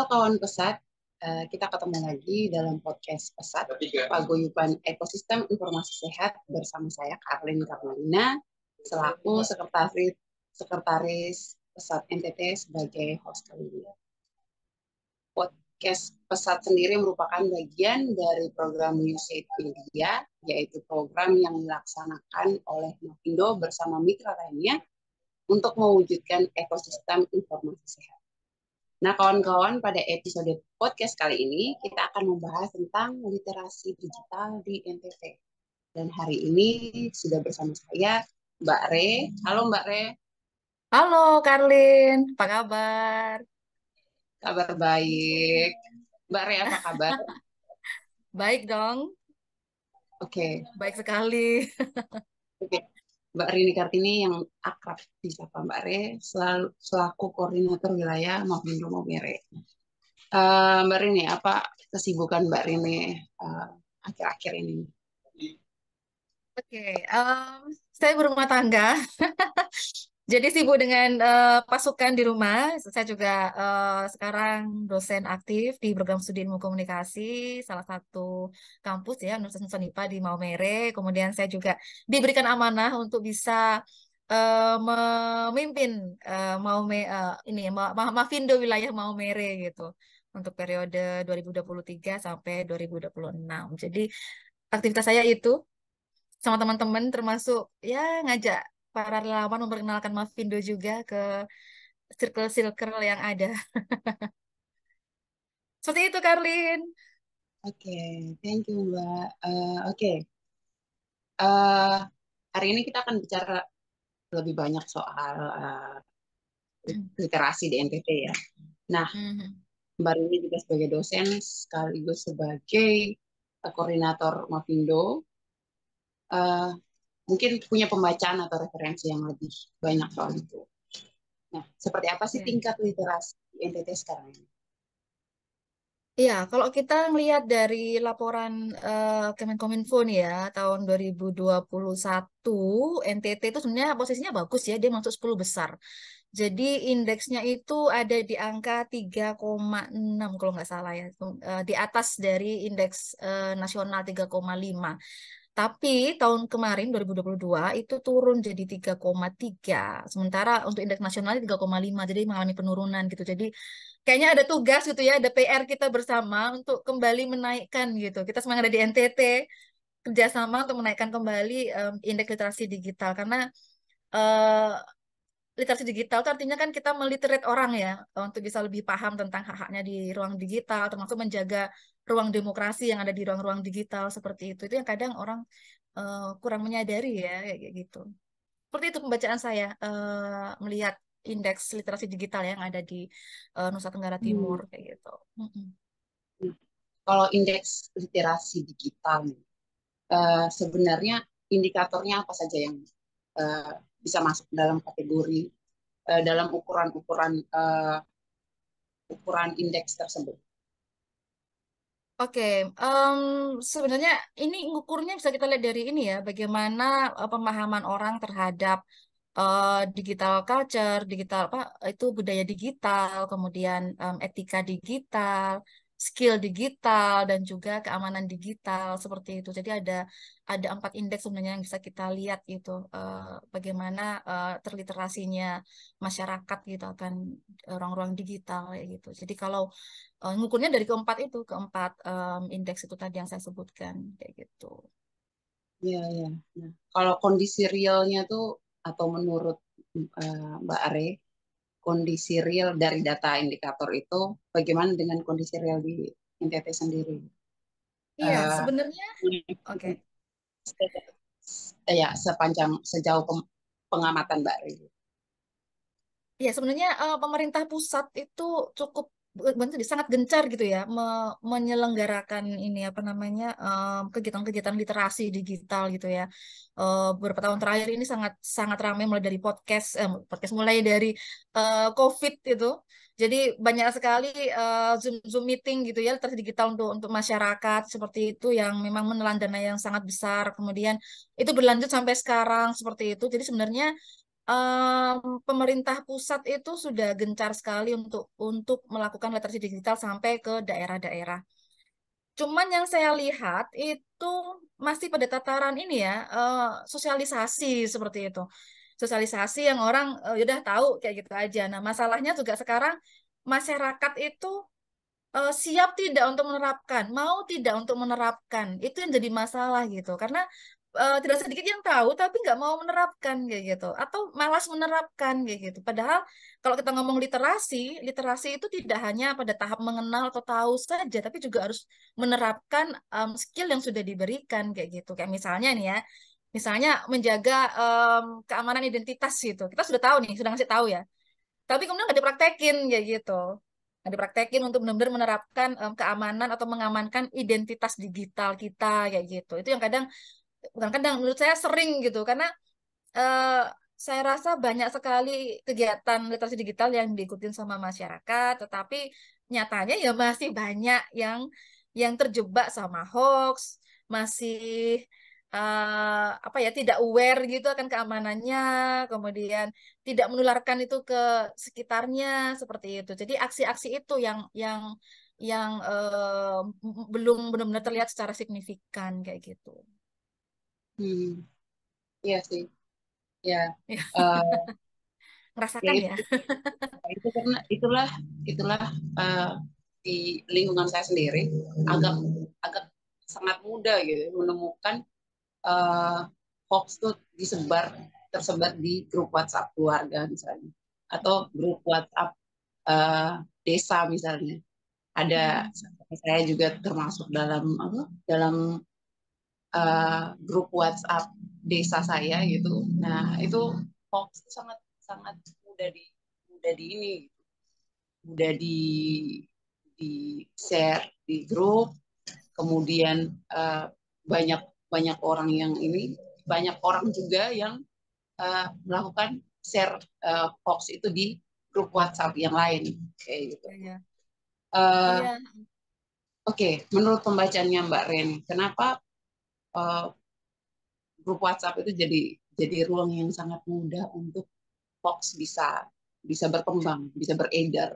Halo kawan pesat, eh, kita ketemu lagi dalam podcast pesat Paguyuban Ekosistem Informasi Sehat bersama saya Karlin Karmalina selaku sekretaris sekretaris pesat NTT sebagai host kali ini. Podcast pesat sendiri merupakan bagian dari program USAID Media, yaitu program yang dilaksanakan oleh Mapindo bersama mitra lainnya untuk mewujudkan ekosistem informasi sehat. Nah, kawan-kawan, pada episode podcast kali ini kita akan membahas tentang literasi digital di NTT. Dan hari ini sudah bersama saya Mbak Re. Halo Mbak Re. Halo Karlin, apa kabar? Kabar baik. Mbak Re, apa kabar? baik dong. Oke. Okay. Baik sekali. Oke. Okay. Mbak Rini Kartini yang akrab disapa Mbak Re selalu, selaku koordinator wilayah maupun Mobere. Uh, eh, Mbak Rini, apa kesibukan Mbak Rini eh, akhir-akhir uh, ini? Oke, okay, eh, um, saya berumah tangga. jadi sibuk dengan uh, pasukan di rumah. Saya juga uh, sekarang dosen aktif di program studi ilmu komunikasi salah satu kampus ya Universitas Nusantara di Maumere. Kemudian saya juga diberikan amanah untuk bisa uh, memimpin uh, Maume uh, ini Ma Ma wilayah Maumere gitu untuk periode 2023 sampai 2026. Jadi aktivitas saya itu sama teman-teman termasuk ya ngajak para relawan memperkenalkan Mavindo juga ke circle-circle yang ada. Seperti itu, Karlin. Oke, okay, thank you, Mbak. Uh, Oke. Okay. Uh, eh, hari ini kita akan bicara lebih banyak soal uh, literasi di NTT ya. Nah, mm Mbak Rini juga sebagai dosen sekaligus sebagai koordinator Mavindo. Uh, mungkin punya pembacaan atau referensi yang lebih banyak soal itu. Nah, seperti apa sih tingkat literasi NTT sekarang ini? Iya, kalau kita melihat dari laporan uh, Kemenkominfo nih ya, tahun 2021, NTT itu sebenarnya posisinya bagus ya, dia masuk 10 besar. Jadi indeksnya itu ada di angka 3,6 kalau nggak salah ya, eh, di atas dari indeks uh, nasional 3,5. Tapi tahun kemarin 2022 itu turun jadi 3,3. Sementara untuk indeks nasionalnya 3,5 jadi mengalami penurunan gitu. Jadi kayaknya ada tugas gitu ya, ada PR kita bersama untuk kembali menaikkan gitu. Kita semangat ada di NTT kerjasama untuk menaikkan kembali um, indeks literasi digital karena uh, literasi digital itu artinya kan kita meliterate orang ya untuk bisa lebih paham tentang hak-haknya di ruang digital termasuk menjaga ruang demokrasi yang ada di ruang-ruang digital seperti itu itu yang kadang orang uh, kurang menyadari ya kayak gitu seperti itu pembacaan saya uh, melihat indeks literasi digital yang ada di uh, Nusa Tenggara hmm. Timur hmm. kayak gitu. hmm. Kalau indeks literasi digital uh, sebenarnya indikatornya apa saja yang uh, bisa masuk dalam kategori uh, dalam ukuran-ukuran ukuran indeks tersebut? Oke, um, sebenarnya ini ngukurnya bisa kita lihat dari ini ya, bagaimana eh, pemahaman orang terhadap uh, digital culture, digital apa itu budaya digital, kemudian um, etika digital, skill digital dan juga keamanan digital seperti itu. Jadi ada ada empat indeks sebenarnya yang bisa kita lihat gitu uh, bagaimana uh, terliterasinya masyarakat gitu akan eh, ruang-ruang digital ya gitu. Jadi kalau uh, ngukurnya dari keempat itu keempat um, indeks itu tadi yang saya sebutkan kayak gitu. Iya iya. Nah, kalau kondisi realnya tuh atau menurut uh, Mbak Are kondisi real dari data indikator itu bagaimana dengan kondisi real di NTT sendiri. Iya, uh, sebenarnya oke. Okay. Ya, sepanjang sejauh pengamatan Mbak Riri. Ya, sebenarnya eh, pemerintah pusat itu cukup sangat gencar gitu ya me menyelenggarakan ini apa namanya kegiatan-kegiatan um, literasi digital gitu ya. Uh, beberapa tahun terakhir ini sangat sangat ramai mulai dari podcast eh, podcast mulai dari uh, COVID itu. Jadi banyak sekali uh, Zoom Zoom meeting gitu ya literasi digital untuk untuk masyarakat seperti itu yang memang menelan dana yang sangat besar. Kemudian itu berlanjut sampai sekarang seperti itu. Jadi sebenarnya um, pemerintah pusat itu sudah gencar sekali untuk untuk melakukan literasi digital sampai ke daerah-daerah. Cuman yang saya lihat itu masih pada tataran ini ya uh, sosialisasi seperti itu, sosialisasi yang orang uh, udah tahu kayak gitu aja. Nah masalahnya juga sekarang masyarakat itu uh, siap tidak untuk menerapkan, mau tidak untuk menerapkan. Itu yang jadi masalah gitu. Karena uh, tidak sedikit yang tahu tapi nggak mau menerapkan kayak gitu atau malas menerapkan kayak gitu padahal kalau kita ngomong literasi literasi itu tidak hanya pada tahap mengenal atau tahu saja tapi juga harus menerapkan um, skill yang sudah diberikan kayak gitu kayak misalnya nih ya misalnya menjaga um, keamanan identitas gitu kita sudah tahu nih sudah ngasih tahu ya tapi kemudian nggak dipraktekin kayak gitu Nah, dipraktekin untuk benar-benar menerapkan um, keamanan atau mengamankan identitas digital kita kayak gitu. Itu yang kadang bukan kadang menurut saya sering gitu karena uh, saya rasa banyak sekali kegiatan literasi digital yang diikutin sama masyarakat tetapi nyatanya ya masih banyak yang yang terjebak sama hoax masih uh, apa ya tidak aware gitu akan keamanannya kemudian tidak menularkan itu ke sekitarnya seperti itu jadi aksi-aksi itu yang yang yang uh, belum benar-benar terlihat secara signifikan kayak gitu. Hmm. Iya sih. Ya. Uh, ya. Itu, ya. itu karena itulah itulah uh, di lingkungan saya sendiri agak agak sangat mudah gitu menemukan uh, hoax itu disebar tersebar di grup WhatsApp keluarga misalnya atau grup WhatsApp uh, desa misalnya ada hmm. saya juga termasuk dalam apa dalam uh, grup WhatsApp desa saya gitu. Nah itu hoax itu sangat sangat mudah di mudah di ini gitu. mudah di di share di grup kemudian uh, banyak banyak orang yang ini banyak orang juga yang uh, melakukan share uh, hoax itu di grup WhatsApp yang lain kayak gitu. Iya. Uh, iya. Oke, okay, menurut pembacaannya Mbak Ren, kenapa uh, grup WhatsApp itu jadi jadi ruang yang sangat mudah untuk hoax bisa bisa berkembang, bisa beredar.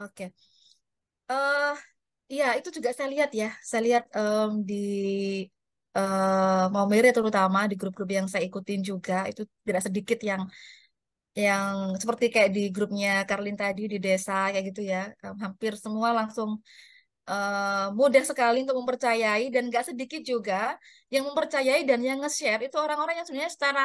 Oke. Okay. Uh, eh, iya, itu juga saya lihat ya. Saya lihat um, di uh, eh, Maumere terutama di grup-grup yang saya ikutin juga itu tidak sedikit yang yang seperti kayak di grupnya Karlin tadi di desa kayak gitu ya. hampir semua langsung Eh, mudah sekali untuk mempercayai dan gak sedikit juga yang mempercayai dan yang nge-share itu orang-orang yang sebenarnya secara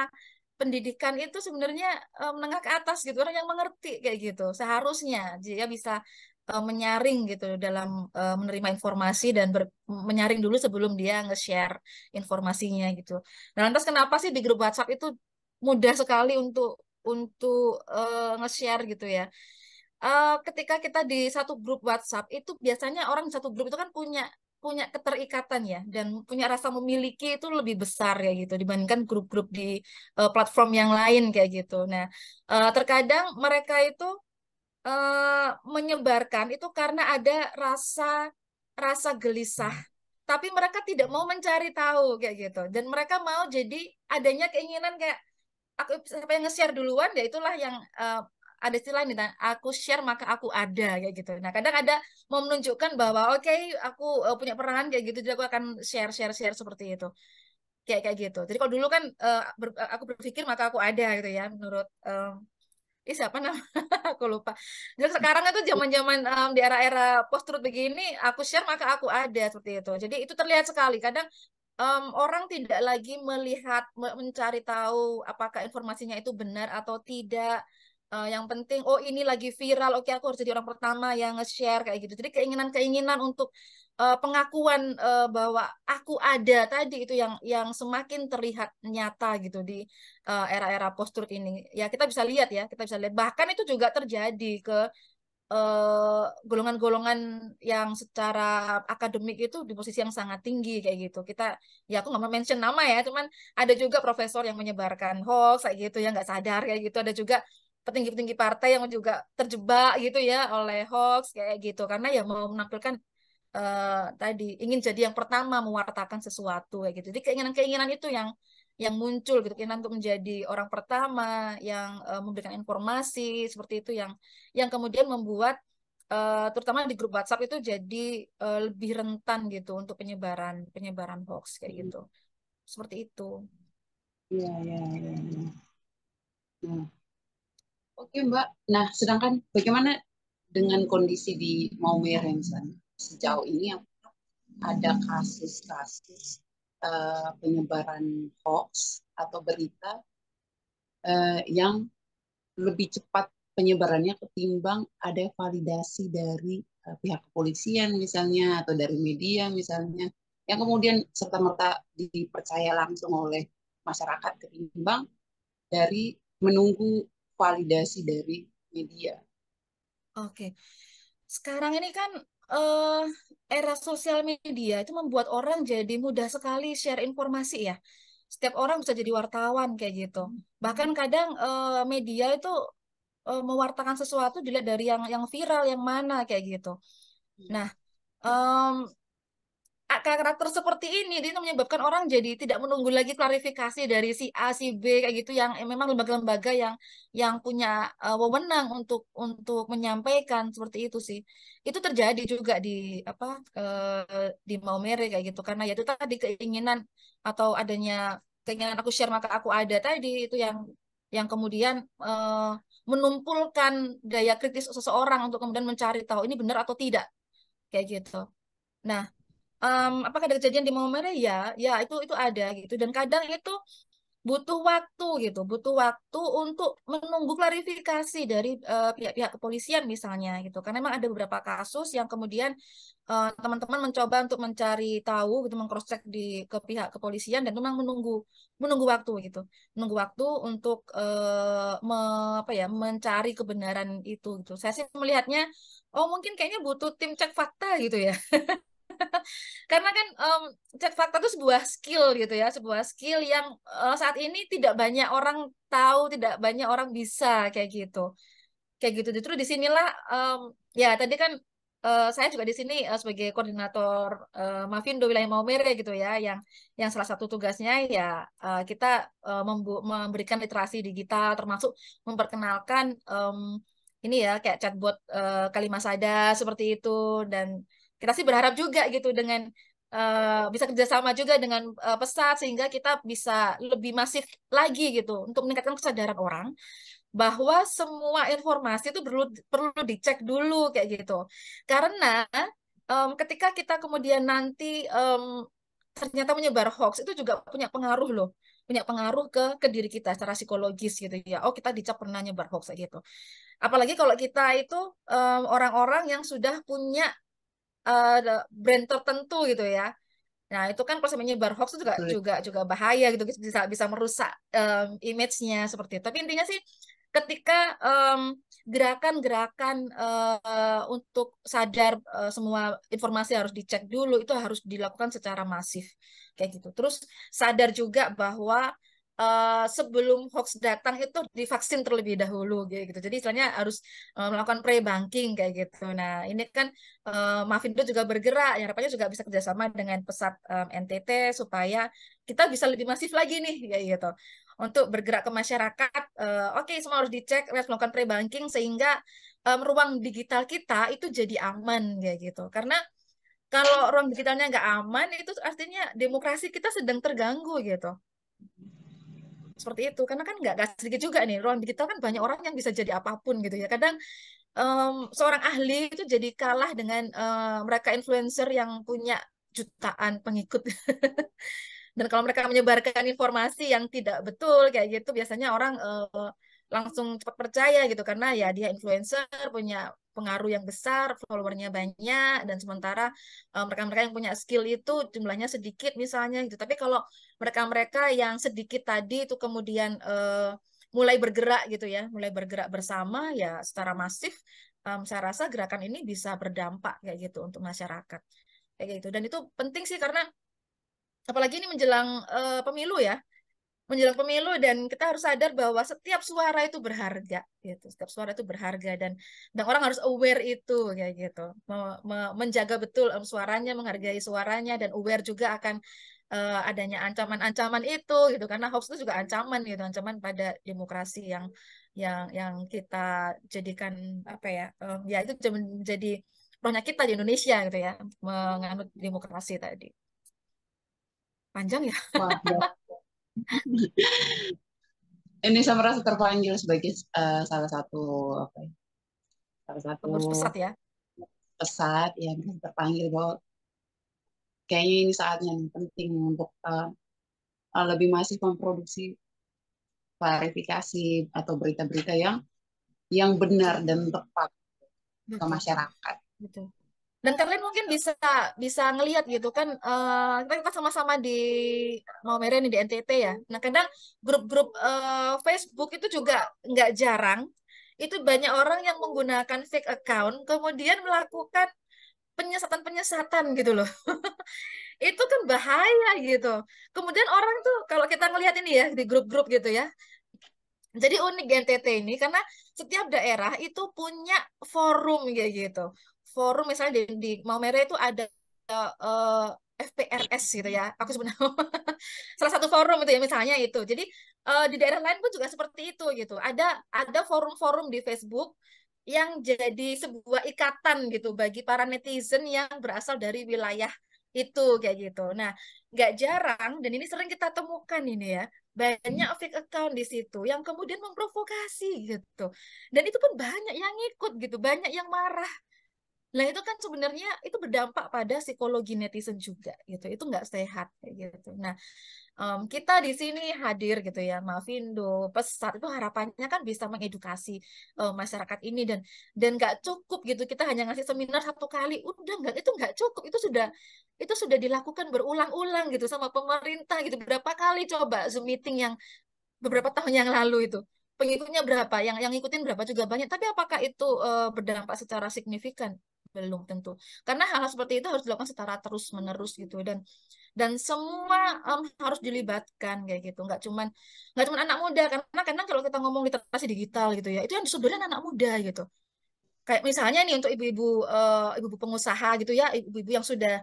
pendidikan itu sebenarnya uh, menengah ke atas gitu orang yang mengerti kayak gitu seharusnya dia bisa uh, menyaring gitu dalam uh, menerima informasi dan ber menyaring dulu sebelum dia nge-share informasinya gitu. Nah, lantas kenapa sih di grup WhatsApp itu mudah sekali untuk untuk uh, nge-share gitu ya? uh, ketika kita di satu grup WhatsApp itu biasanya orang di satu grup itu kan punya punya keterikatan ya dan punya rasa memiliki itu lebih besar ya gitu dibandingkan grup-grup di uh, platform yang lain kayak gitu. Nah, uh, terkadang mereka itu uh, menyebarkan itu karena ada rasa rasa gelisah hmm. tapi mereka tidak mau mencari tahu kayak gitu dan mereka mau jadi adanya keinginan kayak aku siapa yang nge-share duluan ya itulah yang uh, ada istilah nih aku share maka aku ada kayak gitu nah kadang ada mau menunjukkan bahwa oke okay, aku uh, punya peran kayak gitu jadi aku akan share share share seperti itu kayak kayak gitu jadi kalau dulu kan uh, ber, eh, aku berpikir maka aku ada gitu ya menurut um, Ih, siapa nama? aku lupa. Jadi sekarang itu zaman-zaman um, di era-era post truth begini, aku share maka aku ada seperti itu. Jadi itu terlihat sekali. Kadang um, orang tidak lagi melihat mencari tahu apakah informasinya itu benar atau tidak uh, yang penting oh ini lagi viral oke okay, aku harus jadi orang pertama yang nge-share kayak gitu jadi keinginan-keinginan untuk uh, pengakuan uh, bahwa aku ada tadi itu yang yang semakin terlihat nyata gitu di uh, era-era postur ini ya kita bisa lihat ya kita bisa lihat bahkan itu juga terjadi ke uh, golongan-golongan yang secara akademik itu di posisi yang sangat tinggi kayak gitu. Kita ya aku nggak mau mention nama ya, cuman ada juga profesor yang menyebarkan hoax kayak gitu yang nggak sadar kayak gitu. Ada juga petinggi-petinggi partai yang juga terjebak gitu ya oleh hoax kayak gitu karena ya mau menampilkan uh, tadi ingin jadi yang pertama mewartakan sesuatu kayak gitu. Jadi keinginan-keinginan itu yang yang muncul gitu keinginan untuk menjadi orang pertama yang uh, memberikan informasi seperti itu yang yang kemudian membuat uh, terutama di grup WhatsApp itu jadi uh, lebih rentan gitu untuk penyebaran penyebaran hoax kayak gitu. Seperti itu. Iya, iya, iya. Ya. Oke Mbak. Nah, sedangkan bagaimana dengan kondisi di Maumere misalnya sejauh ini yang ada kasus-kasus uh, penyebaran hoax atau berita uh, yang lebih cepat penyebarannya ketimbang ada validasi dari uh, pihak kepolisian misalnya atau dari media misalnya yang kemudian serta merta dipercaya langsung oleh masyarakat ketimbang dari menunggu validasi dari media. Oke. Sekarang ini kan uh, era sosial media itu membuat orang jadi mudah sekali share informasi ya. Setiap orang bisa jadi wartawan kayak gitu. Bahkan kadang uh, media itu uh, mewartakan sesuatu dilihat dari yang yang viral yang mana kayak gitu. Hmm. Nah, um, karakter seperti ini itu menyebabkan orang jadi tidak menunggu lagi klarifikasi dari si A si B kayak gitu yang eh, memang lembaga-lembaga yang yang punya uh, wewenang untuk untuk menyampaikan seperti itu sih itu terjadi juga di apa uh, di Maumere kayak gitu karena ya itu tadi keinginan atau adanya keinginan aku share maka aku ada tadi itu yang yang kemudian uh, menumpulkan daya kritis seseorang untuk kemudian mencari tahu ini benar atau tidak kayak gitu nah um, apakah ada kejadian di Muhammadiyah? Ya, ya itu itu ada gitu. Dan kadang itu butuh waktu gitu, butuh waktu untuk menunggu klarifikasi dari pihak-pihak eh, uh, kepolisian misalnya gitu. Karena memang ada beberapa kasus yang kemudian eh, teman-teman uh, mencoba untuk mencari tahu gitu, mengcross di ke pihak kepolisian dan memang menunggu menunggu waktu gitu, menunggu waktu untuk uh, me, apa ya mencari kebenaran itu gitu. Saya sih melihatnya, oh mungkin kayaknya butuh tim cek fakta gitu ya. Karena kan um, cek fakta itu sebuah skill gitu ya, sebuah skill yang uh, saat ini tidak banyak orang tahu, tidak banyak orang bisa kayak gitu. Kayak gitu. Justru disinilah um, ya tadi kan uh, saya juga di sini uh, sebagai koordinator uh, Mavindo wilayah Maumere gitu ya yang yang salah satu tugasnya ya uh, kita uh, memberikan literasi digital termasuk memperkenalkan um, ini ya kayak chatbot uh, Kalimasada seperti itu dan kita sih berharap juga gitu dengan uh, bisa kerjasama juga dengan uh, pesat sehingga kita bisa lebih masif lagi gitu untuk meningkatkan kesadaran orang bahwa semua informasi itu perlu perlu dicek dulu kayak gitu karena um, ketika kita kemudian nanti um, ternyata menyebar hoax itu juga punya pengaruh loh punya pengaruh ke ke diri kita secara psikologis gitu ya oh kita dicap pernah nyebar hoax kayak gitu apalagi kalau kita itu orang-orang um, orang -orang yang sudah punya uh, brand tertentu gitu ya. Nah, itu kan proses menyebar hoax itu juga Betul. juga juga bahaya gitu bisa bisa merusak um, image-nya seperti itu. Tapi intinya sih ketika um, gerakan-gerakan uh, untuk sadar uh, semua informasi harus dicek dulu itu harus dilakukan secara masif kayak gitu. Terus sadar juga bahwa uh, sebelum hoax datang itu divaksin terlebih dahulu gitu. Jadi istilahnya harus uh, melakukan pre-banking kayak gitu. Nah ini kan uh, Mavindo juga bergerak, ya harapannya juga bisa kerjasama dengan pesat um, NTT supaya kita bisa lebih masif lagi nih kayak gitu. Untuk bergerak ke masyarakat, uh, oke okay, semua harus dicek, harus melakukan pre-banking sehingga um, ruang digital kita itu jadi aman kayak gitu. Karena kalau ruang digitalnya nggak aman itu artinya demokrasi kita sedang terganggu gitu seperti itu karena kan nggak sedikit juga nih ruang digital kan banyak orang yang bisa jadi apapun gitu ya kadang um, seorang ahli itu jadi kalah dengan uh, mereka influencer yang punya jutaan pengikut dan kalau mereka menyebarkan informasi yang tidak betul kayak gitu biasanya orang uh, langsung cepat percaya gitu karena ya dia influencer punya pengaruh yang besar, followernya banyak, dan sementara eh, mereka-mereka um, yang punya skill itu jumlahnya sedikit misalnya gitu. Tapi kalau mereka-mereka yang sedikit tadi itu kemudian uh, mulai bergerak gitu ya, mulai bergerak bersama ya secara masif, um, saya rasa gerakan ini bisa berdampak kayak gitu untuk masyarakat kayak gitu. Dan itu penting sih karena apalagi ini menjelang uh, pemilu ya menjelang pemilu dan kita harus sadar bahwa setiap suara itu berharga gitu setiap suara itu berharga dan dan orang harus aware itu kayak gitu menjaga betul um, suaranya menghargai suaranya dan aware juga akan uh, adanya ancaman-ancaman itu gitu karena hoax itu juga ancaman gitu ancaman pada demokrasi yang yang yang kita jadikan apa ya um, ya itu menjadi rohnya kita di Indonesia gitu ya menganut demokrasi tadi panjang ya Wah, iya ini saya merasa terpanggil sebagai uh, salah satu apa ya, salah satu pesat ya pesat yang terpanggil bahwa kayaknya ini saatnya yang penting untuk uh, lebih masif memproduksi klarifikasi atau berita-berita yang yang benar dan tepat ke masyarakat. Betul dan kalian mungkin bisa bisa ngelihat gitu kan uh, kita kan sama-sama di mau meren di NTT ya nah kadang grup-grup uh, Facebook itu juga nggak jarang itu banyak orang yang menggunakan fake account kemudian melakukan penyesatan-penyesatan gitu loh itu kan bahaya gitu kemudian orang tuh kalau kita ngelihat ini ya di grup-grup gitu ya jadi unik NTT ini karena setiap daerah itu punya forum ya gitu forum misalnya di, di Maumere itu ada uh, eh, FPRS gitu ya. Aku sebenarnya salah satu forum itu ya misalnya itu. Jadi uh, di daerah lain pun juga seperti itu gitu. Ada ada forum-forum di Facebook yang jadi sebuah ikatan gitu bagi para netizen yang berasal dari wilayah itu kayak gitu. Nah, nggak jarang dan ini sering kita temukan ini ya banyak fake account di situ yang kemudian memprovokasi gitu dan itu pun banyak yang ikut gitu banyak yang marah nah itu kan sebenarnya itu berdampak pada psikologi netizen juga gitu. Itu nggak sehat gitu. Nah, um, kita di sini hadir gitu ya, Mavindo, pesat itu harapannya kan bisa mengedukasi uh, masyarakat ini dan dan nggak cukup gitu. Kita hanya ngasih seminar satu kali, udah nggak itu nggak cukup. Itu sudah itu sudah dilakukan berulang-ulang gitu sama pemerintah gitu. Berapa kali coba Zoom meeting yang beberapa tahun yang lalu itu pengikutnya berapa yang yang ngikutin berapa juga banyak tapi apakah itu uh, berdampak secara signifikan belum tentu karena hal, hal seperti itu harus dilakukan secara terus menerus gitu dan dan semua um, harus dilibatkan kayak gitu nggak cuman nggak cuman anak muda karena kadang kalau kita ngomong literasi digital gitu ya itu yang sebenarnya anak muda gitu kayak misalnya nih untuk ibu-ibu ibu eh, ibu-ibu pengusaha gitu ya ibu-ibu yang sudah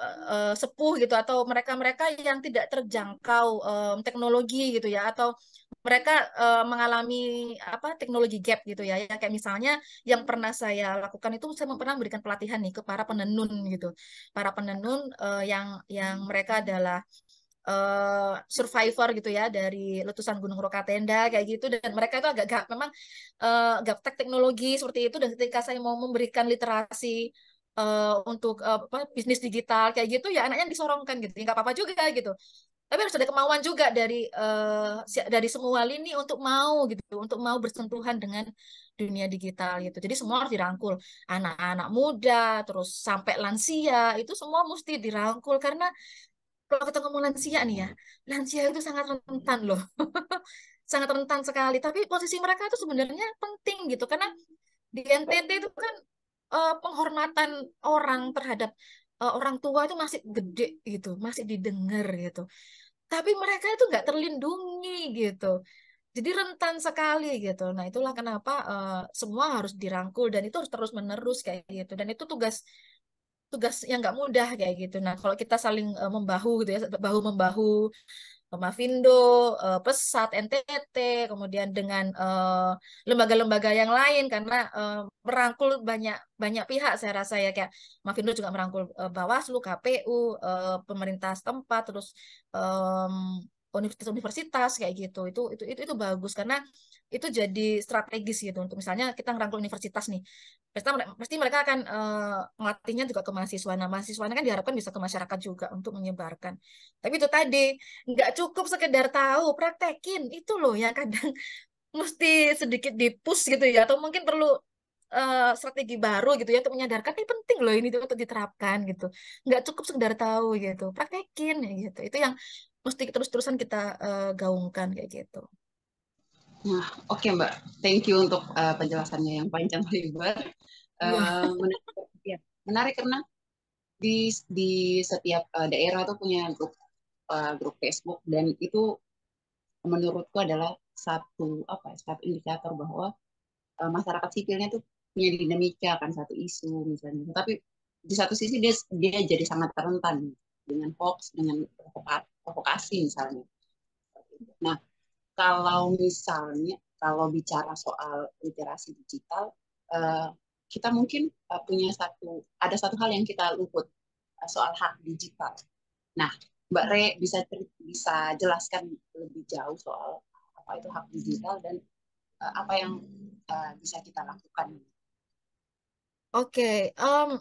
uh, sepuh gitu atau mereka-mereka yang tidak terjangkau um, teknologi gitu ya atau mereka uh, mengalami apa teknologi gap gitu ya. Ya kayak misalnya yang pernah saya lakukan itu saya pernah memberikan pelatihan nih ke para penenun gitu. Para penenun uh, yang yang hmm. mereka adalah uh, survivor gitu ya dari letusan Gunung Rokatenda kayak gitu dan mereka itu agak gap memang uh, gaptek teknologi seperti itu dan ketika saya mau memberikan literasi uh, untuk uh, apa bisnis digital kayak gitu ya anaknya disorongkan gitu ya nggak apa-apa juga gitu tapi harus ada kemauan juga dari uh, dari semua lini untuk mau gitu untuk mau bersentuhan dengan dunia digital gitu jadi semua harus dirangkul anak-anak muda terus sampai lansia itu semua mesti dirangkul karena kalau kita ngomong lansia nih ya lansia itu sangat rentan loh sangat rentan sekali tapi posisi mereka itu sebenarnya penting gitu karena di NTT itu kan uh, penghormatan orang terhadap eh, orang tua itu masih gede gitu masih didengar gitu tapi mereka itu nggak terlindungi gitu jadi rentan sekali gitu nah itulah kenapa uh, semua harus dirangkul dan itu harus terus menerus kayak gitu dan itu tugas tugas yang nggak mudah kayak gitu nah kalau kita saling uh, membahu gitu ya bahu membahu Mavindo, eh, Pesat, NTT, kemudian dengan eh, lembaga-lembaga uh, yang lain karena uh, merangkul banyak banyak pihak saya rasa ya kayak Mavindo juga merangkul uh, Bawaslu, KPU, uh, pemerintah setempat, terus um, universitas-universitas kayak gitu itu itu itu itu bagus karena itu jadi strategis gitu untuk misalnya kita ngerangkul universitas nih pasti pasti mereka akan uh, ngelatihnya juga ke mahasiswa nah mahasiswanya kan diharapkan bisa ke masyarakat juga untuk menyebarkan tapi itu tadi nggak cukup sekedar tahu praktekin itu loh yang kadang mesti sedikit dipus gitu ya atau mungkin perlu uh, strategi baru gitu ya untuk menyadarkan ini penting loh ini untuk diterapkan gitu nggak cukup sekedar tahu gitu praktekin gitu itu yang mesti terus-terusan kita uh, gaungkan kayak gitu. Nah, oke okay, Mbak, thank you untuk uh, penjelasannya yang panjang lebar. Uh, menarik, ya. menarik karena di di setiap uh, daerah tuh punya grup uh, grup Facebook dan itu menurutku adalah satu apa ya, satu indikator bahwa uh, masyarakat sipilnya tuh punya dinamika kan satu isu misalnya. Tapi di satu sisi dia dia jadi sangat rentan dengan hoax, dengan provokasi misalnya. Nah, kalau misalnya kalau bicara soal literasi digital, eh, kita mungkin eh, punya satu ada satu hal yang kita luput eh, soal hak digital. Nah, Mbak Re bisa bisa jelaskan lebih jauh soal apa itu hak digital dan apa yang bisa kita lakukan. Oke, okay, um,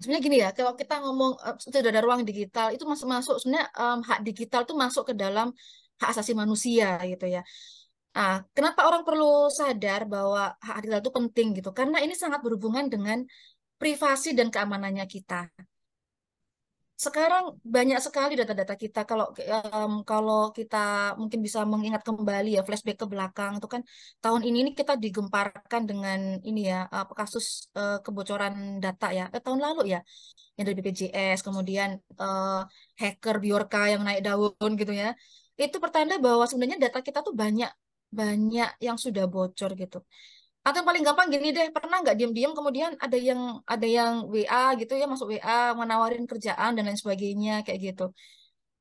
sebenarnya gini ya kalau kita ngomong sudah ada ruang digital itu masuk masuk sebenarnya um, hak digital itu masuk ke dalam hak asasi manusia gitu ya Nah, kenapa orang perlu sadar bahwa hak digital itu penting gitu? Karena ini sangat berhubungan dengan privasi dan keamanannya kita sekarang banyak sekali data-data kita kalau um, kalau kita mungkin bisa mengingat kembali ya flashback ke belakang itu kan tahun ini ini kita digemparkan dengan ini ya apa kasus uh, kebocoran data ya eh, tahun lalu ya yang dari BPJS kemudian uh, hacker Biorka yang naik daun gitu ya itu pertanda bahwa sebenarnya data kita tuh banyak banyak yang sudah bocor gitu atau yang paling gampang gini deh pernah nggak diam-diam kemudian ada yang ada yang WA gitu ya masuk WA menawarin kerjaan dan lain sebagainya kayak gitu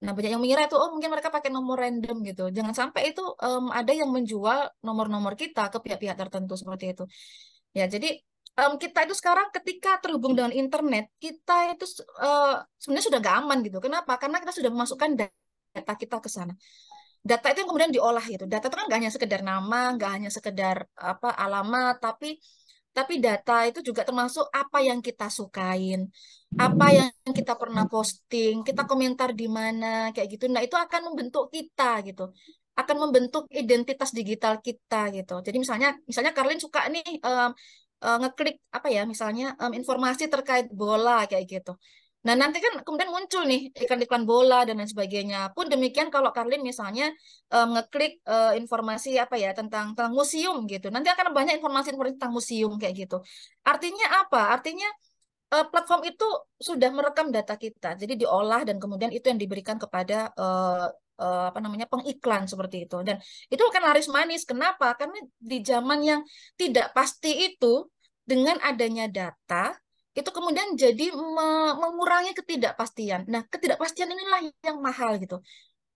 nah banyak yang mengira itu oh mungkin mereka pakai nomor random gitu jangan sampai itu um, ada yang menjual nomor-nomor kita ke pihak-pihak tertentu seperti itu ya jadi um, kita itu sekarang ketika terhubung dengan internet kita itu uh, sebenarnya sudah gak aman gitu kenapa karena kita sudah memasukkan data kita ke sana data itu yang kemudian diolah gitu. Data itu kan nggak hanya sekedar nama, nggak hanya sekedar apa alamat, tapi tapi data itu juga termasuk apa yang kita sukain, apa yang kita pernah posting, kita komentar di mana, kayak gitu. Nah, itu akan membentuk kita gitu. Akan membentuk identitas digital kita gitu. Jadi misalnya misalnya Karlin suka nih um, uh, ngeklik apa ya misalnya um, informasi terkait bola kayak gitu. Nah, nanti kan kemudian muncul nih iklan-iklan bola dan lain sebagainya. Pun demikian kalau Karlin misalnya um, ngeklik uh, informasi apa ya tentang tentang museum gitu. Nanti akan banyak informasi-informasi tentang museum kayak gitu. Artinya apa? Artinya uh, platform itu sudah merekam data kita. Jadi diolah dan kemudian itu yang diberikan kepada uh, apa namanya pengiklan seperti itu. Dan itu akan laris manis. Kenapa? Karena di zaman yang tidak pasti itu dengan adanya data itu kemudian jadi me mengurangi ketidakpastian. Nah, ketidakpastian inilah yang mahal gitu.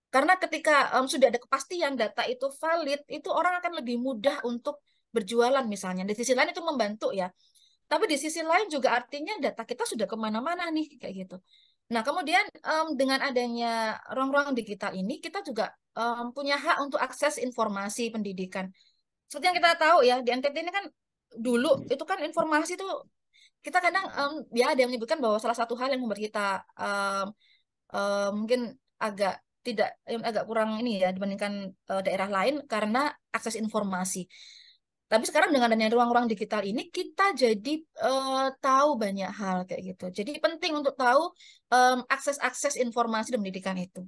Karena ketika um, sudah ada kepastian data itu valid, itu orang akan lebih mudah untuk berjualan misalnya. Di sisi lain itu membantu ya. Tapi di sisi lain juga artinya data kita sudah kemana-mana nih kayak gitu. Nah, kemudian um, dengan adanya ruang-ruang digital ini, kita juga um, punya hak untuk akses informasi pendidikan. Seperti yang kita tahu ya, di NTT ini kan dulu hmm. itu kan informasi itu kita kadang um, ya ada yang menyebutkan bahwa salah satu hal yang membuat kita um, um, mungkin agak tidak agak kurang ini ya dibandingkan uh, daerah lain karena akses informasi. Tapi sekarang dengan adanya ruang-ruang digital ini kita jadi uh, tahu banyak hal kayak gitu. Jadi penting untuk tahu akses akses-akses informasi dan pendidikan itu.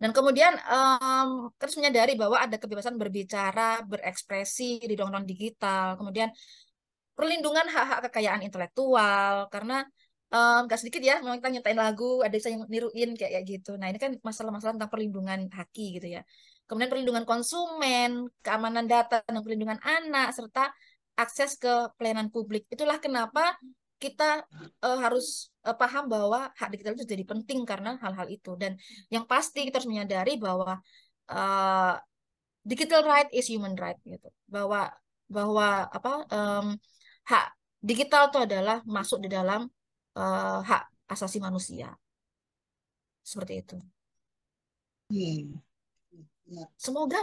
Dan kemudian um, terus menyadari bahwa ada kebebasan berbicara, berekspresi di ruang-ruang digital. Kemudian perlindungan hak-hak kekayaan intelektual karena um, sedikit ya memang kita nyetain lagu ada yang niruin kayak kayak gitu nah ini kan masalah-masalah tentang perlindungan haki gitu ya kemudian perlindungan konsumen keamanan data dan perlindungan anak serta akses ke pelayanan publik itulah kenapa kita uh, harus uh, paham bahwa hak digital itu jadi penting karena hal-hal itu dan yang pasti kita harus menyadari bahwa uh, digital right is human right gitu bahwa bahwa apa um, hak digital itu adalah masuk di dalam uh, hak asasi manusia. Seperti itu. Hmm. Semoga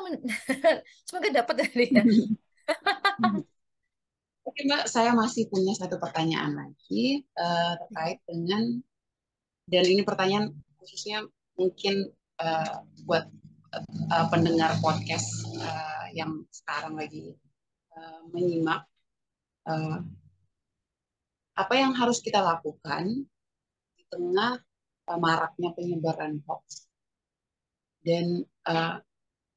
semoga dapat dari ya. ya. Oke Mbak, saya masih punya satu pertanyaan lagi uh, terkait dengan dan ini pertanyaan khususnya mungkin uh, buat uh, pendengar podcast uh, yang sekarang lagi uh, menyimak Eh, apa yang harus kita lakukan di tengah eh, maraknya penyebaran hoax dan eh,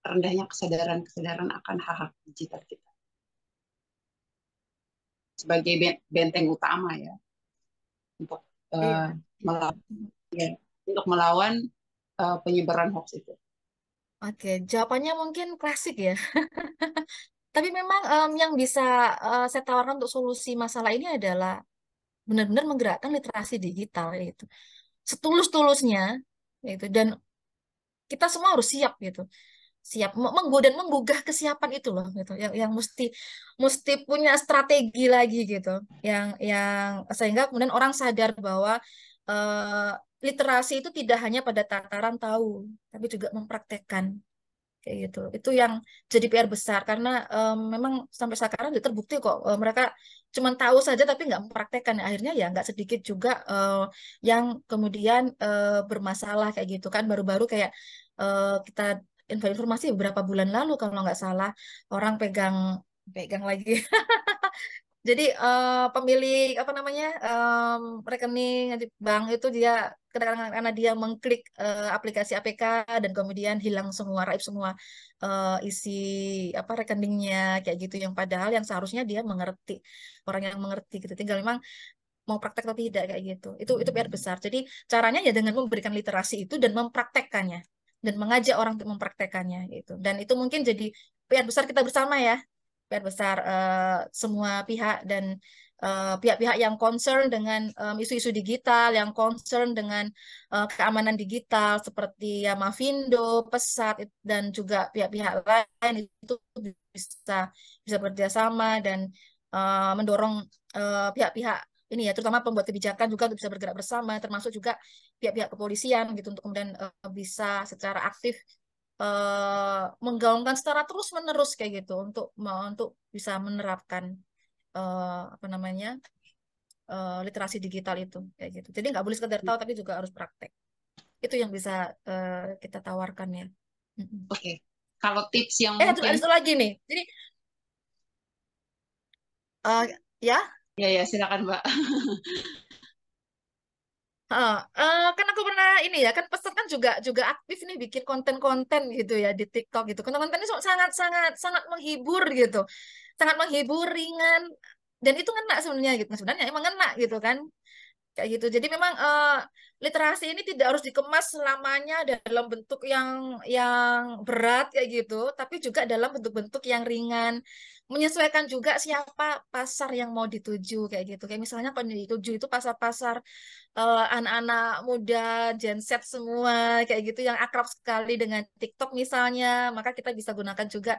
rendahnya kesadaran-kesadaran akan hak-hak digital kita sebagai benteng utama ya untuk uh, melawan ya, untuk melawan uh, penyebaran hoax itu. Oke, jawabannya mungkin klasik ya. Tapi memang um, yang bisa uh, saya tawarkan untuk solusi masalah ini adalah benar-benar menggerakkan literasi digital itu setulus-tulusnya itu dan kita semua harus siap gitu siap menggoda dan menggugah kesiapan itu loh gitu yang yang mesti mesti punya strategi lagi gitu yang yang sehingga kemudian orang sadar bahwa uh, literasi itu tidak hanya pada tataran tahu tapi juga mempraktekkan kayak gitu itu yang jadi PR besar karena um, memang sampai sekarang ya terbukti kok um, mereka cuma tahu saja tapi nggak mempraktekkan akhirnya ya nggak sedikit juga uh, yang kemudian uh, bermasalah kayak gitu kan baru-baru kayak uh, kita informasi beberapa bulan lalu kalau nggak salah orang pegang pegang lagi jadi uh, pemilih apa namanya um, rekening bank itu dia karena, karena dia mengklik uh, aplikasi APK dan kemudian hilang semua raib semua uh, isi apa rekeningnya kayak gitu yang padahal yang seharusnya dia mengerti orang yang mengerti gitu tinggal memang mau praktek atau tidak kayak gitu itu itu PR hmm. besar jadi caranya ya dengan memberikan literasi itu dan mempraktekkannya dan mengajak orang untuk mempraktekkannya gitu dan itu mungkin jadi PR besar kita bersama ya PR besar uh, semua pihak dan Eh, pihak-pihak uh, yang concern dengan isu-isu um, digital, yang concern dengan uh, keamanan digital seperti ya Mavindo, Pesat dan juga pihak-pihak lain itu bisa bisa bekerjasama dan uh, mendorong pihak-pihak uh, ini ya terutama pembuat kebijakan juga untuk bisa bergerak bersama termasuk juga pihak-pihak kepolisian gitu untuk kemudian uh, bisa secara aktif uh, menggaungkan secara terus-menerus kayak gitu untuk untuk bisa menerapkan uh, apa namanya uh, literasi digital itu kayak gitu. Jadi nggak boleh sekedar tahu tapi juga harus praktek. Itu yang bisa uh, kita tawarkan ya. Oke. Okay. Kalau tips yang eh, mungkin... itu lagi nih. Jadi uh, ya? Ya ya silakan Mbak. Uh, uh, kan aku pernah ini ya kan pesan kan juga juga aktif nih bikin konten-konten gitu ya di TikTok gitu. Konten-kontennya sangat sangat sangat menghibur gitu, sangat menghibur ringan dan itu ngena sebenarnya gitu. Nah, sebenarnya emang ngena gitu kan kayak gitu. Jadi memang uh, literasi ini tidak harus dikemas selamanya dalam bentuk yang yang berat kayak gitu, tapi juga dalam bentuk-bentuk yang ringan menyesuaikan juga siapa pasar yang mau dituju kayak gitu. Kayak misalnya kalau dituju itu pasar-pasar anak eh, anak-anak muda, Gen Z semua kayak gitu yang akrab sekali dengan TikTok misalnya, maka kita bisa gunakan juga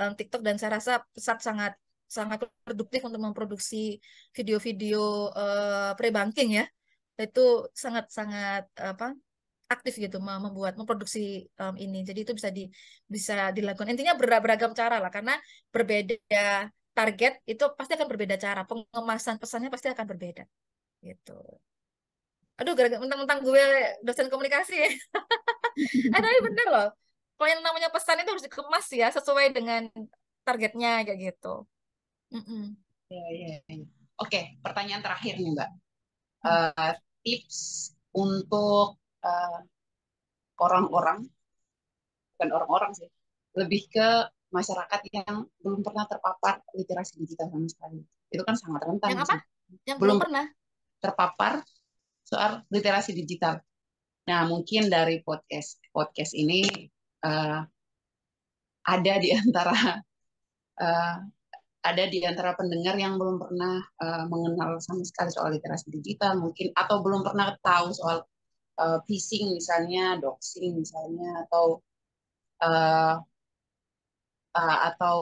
um, TikTok dan saya rasa pesat sangat sangat produktif untuk memproduksi video-video uh, pre-banking ya. Itu sangat-sangat apa aktif gitu membuat memproduksi um, ini jadi itu bisa di bisa dilakukan intinya beragam cara lah karena berbeda target itu pasti akan berbeda cara pengemasan pesannya pasti akan berbeda gitu aduh gara-gara mentang-mentang gue dosen komunikasi eh tapi bener loh kalau yang namanya pesan itu harus dikemas ya sesuai dengan targetnya kayak gitu mm -mm. Ya, ya, Oke, pertanyaan terakhir nih Mbak. Uh, tips untuk Eh, orang-orang uh, bukan orang-orang sih lebih ke masyarakat yang belum pernah terpapar literasi digital sama sekali itu kan sangat rentan yang apa sih. yang belum pernah terpapar soal literasi digital nah mungkin dari podcast podcast ini uh, ada di antara uh, ada di antara pendengar yang belum pernah uh, mengenal sama sekali soal literasi digital mungkin atau belum pernah tahu soal uh, misalnya, doxing misalnya atau uh, uh, atau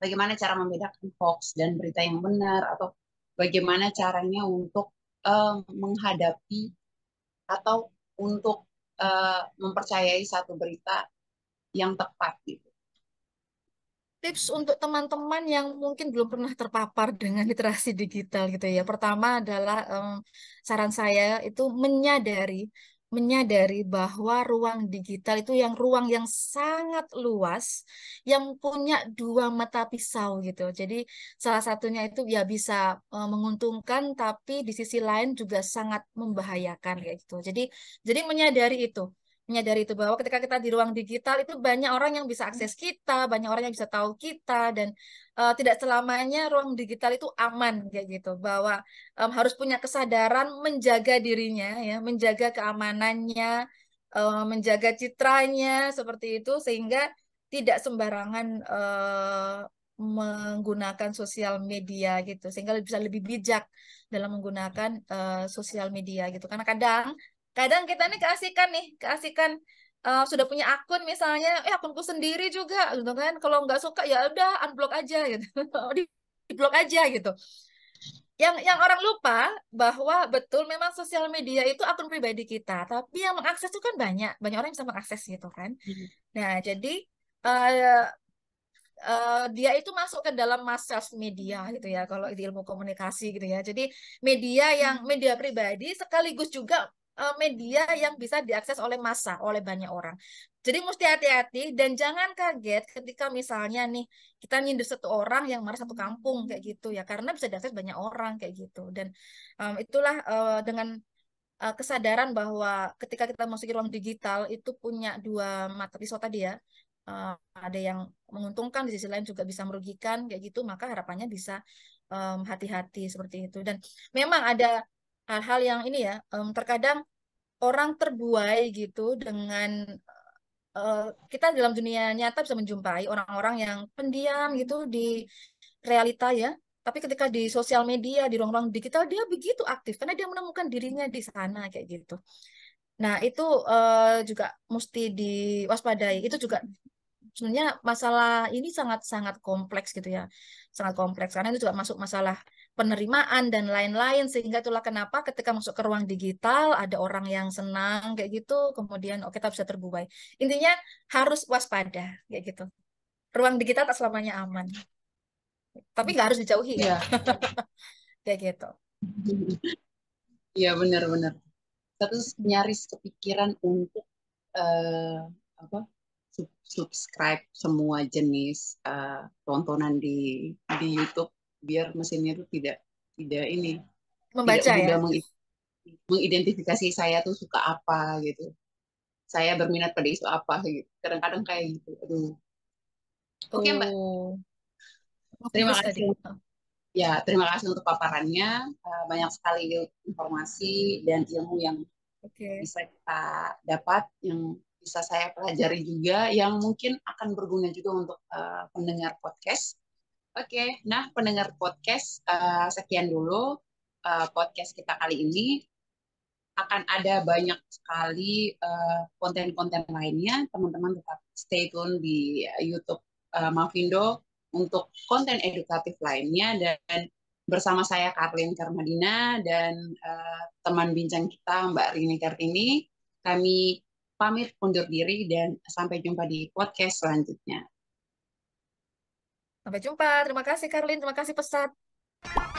bagaimana cara membedakan hoax dan berita yang benar atau bagaimana caranya untuk uh, menghadapi atau untuk uh, mempercayai satu berita yang tepat gitu tips untuk teman-teman yang mungkin belum pernah terpapar dengan literasi digital gitu ya. Pertama adalah um, saran saya itu menyadari menyadari bahwa ruang digital itu yang ruang yang sangat luas yang punya dua mata pisau gitu. Jadi salah satunya itu ya bisa uh, menguntungkan tapi di sisi lain juga sangat membahayakan kayak gitu. Jadi jadi menyadari itu menyadari itu bahwa ketika kita di ruang digital itu banyak orang yang bisa akses hmm. kita, banyak orang yang bisa tahu kita dan uh, tidak selamanya ruang digital itu aman kayak gitu. Bahwa um, harus punya kesadaran menjaga dirinya ya, menjaga keamanannya, uh, menjaga citranya seperti itu sehingga tidak sembarangan uh, menggunakan sosial media gitu sehingga bisa lebih bijak dalam menggunakan uh, sosial media gitu karena kadang kadang kita nih keasikan nih keasikan uh, sudah punya akun misalnya eh akunku sendiri juga gitu kan kalau nggak suka ya udah unblock aja gitu di, di blok aja gitu yang yang orang lupa bahwa betul memang sosial media itu akun pribadi kita tapi yang mengakses itu kan banyak banyak orang yang bisa mengakses gitu kan hmm. nah jadi uh, uh, dia itu masuk ke dalam masyarakat media gitu ya kalau di ilmu komunikasi gitu ya jadi media yang hmm. media pribadi sekaligus juga Eh, media yang bisa diakses oleh massa, oleh banyak orang. Jadi mesti hati-hati dan jangan kaget ketika misalnya nih kita nyindir satu orang yang marah satu kampung kayak gitu ya karena bisa diakses banyak orang kayak gitu dan um, itulah uh, dengan uh, kesadaran bahwa ketika kita masuk ke ruang digital itu punya dua mata pisau tadi ya uh, ada yang menguntungkan di sisi lain juga bisa merugikan kayak gitu maka harapannya bisa hati-hati um, hati -hati, seperti itu dan memang ada hal-hal yang ini ya um, terkadang orang terbuai gitu dengan uh, kita dalam dunia nyata bisa menjumpai orang-orang yang pendiam gitu di realita ya tapi ketika di sosial media di ruang-ruang digital dia begitu aktif karena dia menemukan dirinya di sana kayak gitu nah itu uh, juga mesti diwaspadai itu juga sebenarnya masalah ini sangat-sangat kompleks gitu ya sangat kompleks karena itu juga masuk masalah penerimaan dan lain-lain sehingga itulah kenapa ketika masuk ke ruang digital ada orang yang senang kayak gitu kemudian oh kita bisa terbuai intinya harus waspada kayak gitu ruang digital tak selamanya aman tapi nggak harus dijauhi ya, iya. kayak gitu iya benar-benar terus nyaris kepikiran untuk uh, apa subscribe semua jenis uh, tontonan di di YouTube biar mesinnya itu tidak tidak ini membaca tidak ya meng mengidentifikasi saya tuh suka apa gitu saya berminat pada isu apa gitu kadang-kadang kayak gitu aduh oke okay, oh. mbak terima kasih ya terima kasih untuk paparannya eh, banyak sekali informasi dan ilmu yang okay. bisa kita dapat yang bisa saya pelajari juga yang mungkin akan berguna juga untuk uh, pendengar podcast Oke, nah pendengar podcast uh, sekian dulu uh, podcast kita kali ini akan ada banyak sekali konten eh, konten-konten lainnya. Teman-teman tetap stay tune di YouTube uh, Mavindo untuk konten edukatif lainnya dan bersama saya Karlin Karmadina dan uh, teman bincang kita Mbak Rini Kartini kami pamit undur diri dan sampai jumpa di podcast selanjutnya. Sampai jumpa. Terima kasih Karlin, terima kasih Pesat.